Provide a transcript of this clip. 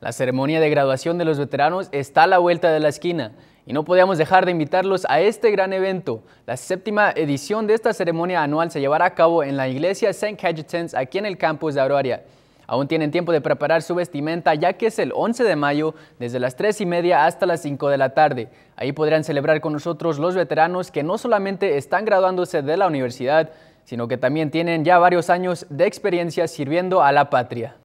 La ceremonia de graduación de los veteranos está a la vuelta de la esquina y no podíamos dejar de invitarlos a este gran evento. La séptima edición de esta ceremonia anual se llevará a cabo en la iglesia St. Cajetans aquí en el campus de Auraria. Aún tienen tiempo de preparar su vestimenta ya que es el 11 de mayo desde las 3 y media hasta las 5 de la tarde. Ahí podrán celebrar con nosotros los veteranos que no solamente están graduándose de la universidad, sino que también tienen ya varios años de experiencia sirviendo a la patria.